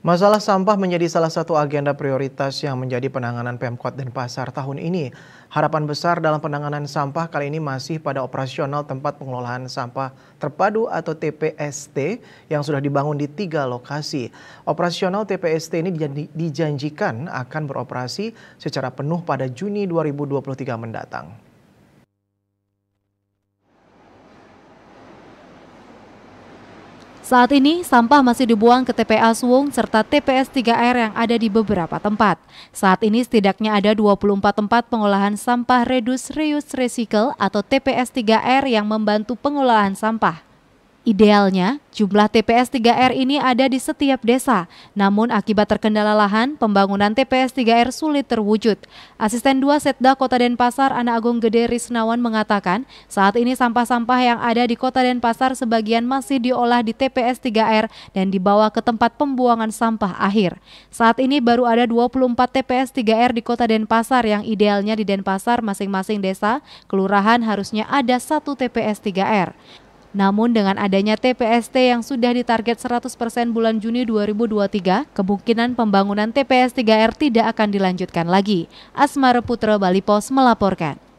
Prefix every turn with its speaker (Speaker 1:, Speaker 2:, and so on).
Speaker 1: Masalah sampah menjadi salah satu agenda prioritas yang menjadi penanganan Pemkot Denpasar tahun ini. Harapan besar dalam penanganan sampah kali ini masih pada operasional tempat pengelolaan sampah terpadu atau TPST yang sudah dibangun di tiga lokasi. Operasional TPST ini dijanjikan akan beroperasi secara penuh pada Juni 2023 mendatang.
Speaker 2: Saat ini, sampah masih dibuang ke TPA Suwung serta TPS 3R yang ada di beberapa tempat. Saat ini setidaknya ada 24 tempat pengolahan sampah Reduce Reuse Recycle atau TPS 3R yang membantu pengolahan sampah. Idealnya, jumlah TPS 3R ini ada di setiap desa, namun akibat terkendala lahan, pembangunan TPS 3R sulit terwujud. Asisten 2 Setda Kota Denpasar, Anak Agung Gede Risnawan mengatakan, saat ini sampah-sampah yang ada di Kota Denpasar sebagian masih diolah di TPS 3R dan dibawa ke tempat pembuangan sampah akhir. Saat ini baru ada 24 TPS 3R di Kota Denpasar yang idealnya di Denpasar masing-masing desa, kelurahan harusnya ada satu TPS 3R. Namun dengan adanya TPST yang sudah ditarget 100% bulan Juni 2023, kemungkinan pembangunan TPS 3R tidak akan dilanjutkan lagi. Asmara Putra Bali Pos melaporkan.